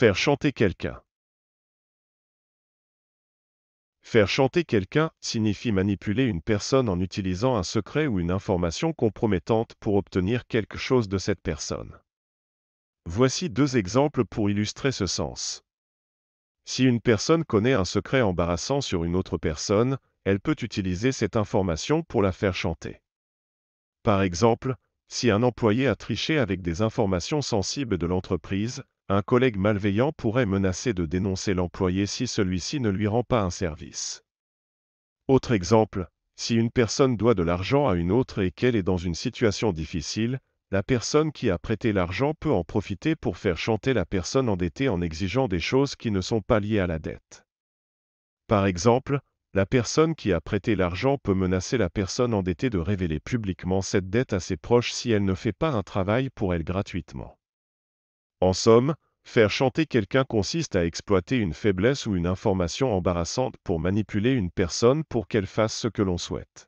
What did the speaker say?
Faire chanter quelqu'un. Faire chanter quelqu'un signifie manipuler une personne en utilisant un secret ou une information compromettante pour obtenir quelque chose de cette personne. Voici deux exemples pour illustrer ce sens. Si une personne connaît un secret embarrassant sur une autre personne, elle peut utiliser cette information pour la faire chanter. Par exemple, si un employé a triché avec des informations sensibles de l'entreprise, un collègue malveillant pourrait menacer de dénoncer l'employé si celui-ci ne lui rend pas un service. Autre exemple, si une personne doit de l'argent à une autre et qu'elle est dans une situation difficile, la personne qui a prêté l'argent peut en profiter pour faire chanter la personne endettée en exigeant des choses qui ne sont pas liées à la dette. Par exemple, la personne qui a prêté l'argent peut menacer la personne endettée de révéler publiquement cette dette à ses proches si elle ne fait pas un travail pour elle gratuitement. En somme, faire chanter quelqu'un consiste à exploiter une faiblesse ou une information embarrassante pour manipuler une personne pour qu'elle fasse ce que l'on souhaite.